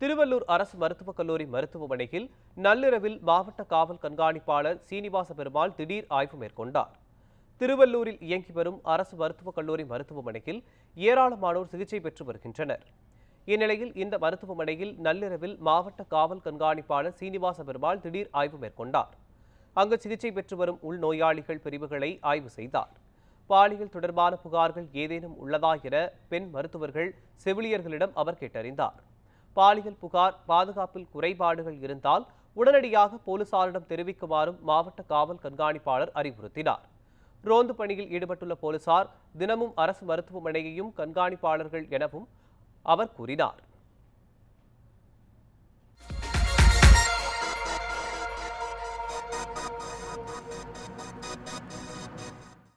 திருவள்ளூர் அரசு மருத்துவக் கல்லூரி மருத்துவமனையில் நள்ளிரவில் மாவட்ட காவல் கண்காணிப்பாளர் சீனிவாச பெருமாள் திடீர் ஆய்வு மேற்கொண்டார் திருவள்ளூரில் இயங்கி வரும் அரசு மருத்துவக் கல்லூரி மருத்துவமனையில் ஏராளமானோர் சிகிச்சை பெற்று வருகின்றனர் இந்நிலையில் இந்த மருத்துவமனையில் நள்ளிரவில் மாவட்ட காவல் கண்காணிப்பாளர் சீனிவாச பெருமாள் திடீர் ஆய்வு மேற்கொண்டார் அங்கு சிகிச்சை பெற்று வரும் உள்நோயாளிகள் பிரிவுகளை ஆய்வு செய்தார் பாலியல் தொடர்பான புகார்கள் ஏதேனும் உள்ளதா என பெண் மருத்துவர்கள் செவிலியர்களிடம் அவர் கேட்டறிந்தார் பாலியல் புகார் பாதுகாப்பில் குறைபாடுகள் இருந்தால் உடனடியாக போலீசாரிடம் தெரிவிக்குமாறும் மாவட்ட காவல் கண்காணிப்பாளர் அறிவுறுத்தினார் ரோந்து பணியில் ஈடுபட்டுள்ள போலீசார் தினமும் அரசு மருத்துவமனையையும் கண்காணிப்பாளர்கள் எனவும் அவர் கூறினார்